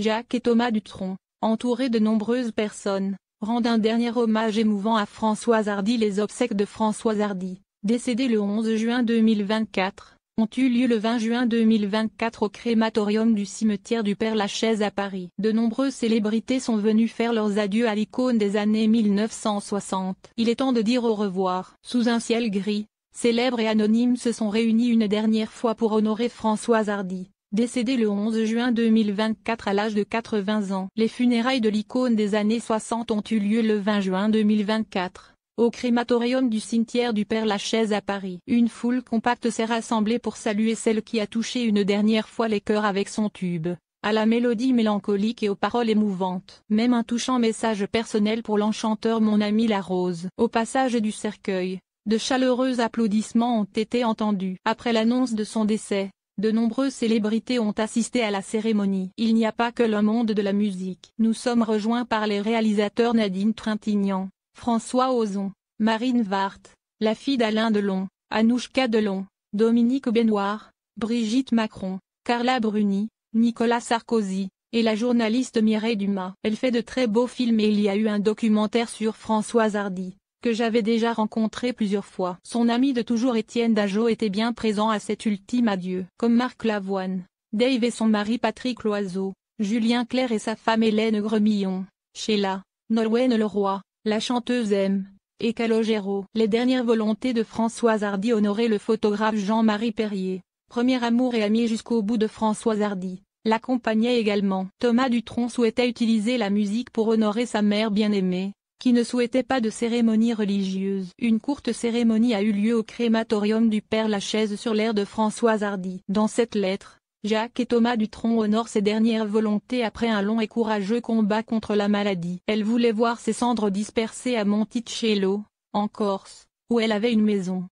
Jacques et Thomas Dutronc, entourés de nombreuses personnes, rendent un dernier hommage émouvant à Françoise Hardy. Les obsèques de Françoise Hardy, décédée le 11 juin 2024, ont eu lieu le 20 juin 2024 au crématorium du cimetière du Père-Lachaise à Paris. De nombreuses célébrités sont venues faire leurs adieux à l'icône des années 1960. Il est temps de dire au revoir. Sous un ciel gris, célèbres et anonymes se sont réunis une dernière fois pour honorer Françoise Hardy décédé le 11 juin 2024 à l'âge de 80 ans. Les funérailles de l'icône des années 60 ont eu lieu le 20 juin 2024 au crématorium du cimetière du Père Lachaise à Paris. Une foule compacte s'est rassemblée pour saluer celle qui a touché une dernière fois les cœurs avec son tube, à la mélodie mélancolique et aux paroles émouvantes. Même un touchant message personnel pour l'enchanteur mon ami La Rose. Au passage du cercueil, de chaleureux applaudissements ont été entendus. Après l'annonce de son décès, de nombreuses célébrités ont assisté à la cérémonie. Il n'y a pas que le monde de la musique. Nous sommes rejoints par les réalisateurs Nadine Trintignant, François Ozon, Marine Vart, la fille d'Alain Delon, Anouchka Delon, Dominique Benoît, Brigitte Macron, Carla Bruni, Nicolas Sarkozy, et la journaliste Mireille Dumas. Elle fait de très beaux films et il y a eu un documentaire sur François Hardy que j'avais déjà rencontré plusieurs fois. Son ami de toujours Étienne Dajot était bien présent à cet ultime adieu. Comme Marc Lavoine, Dave et son mari Patrick Loiseau, Julien Clerc et sa femme Hélène Gremillon, Sheila, Nolwenn Leroy, la chanteuse M, et Calogero. Les dernières volontés de Françoise Hardy honoraient le photographe Jean-Marie Perrier, premier amour et ami jusqu'au bout de Françoise Hardy l'accompagnait également. Thomas Dutronc souhaitait utiliser la musique pour honorer sa mère bien-aimée, qui ne souhaitait pas de cérémonie religieuse. Une courte cérémonie a eu lieu au crématorium du Père Lachaise sur l'aire de Françoise Hardy. Dans cette lettre, Jacques et Thomas Dutron honorent ses dernières volontés après un long et courageux combat contre la maladie. Elle voulait voir ses cendres dispersées à Monticello, en Corse, où elle avait une maison.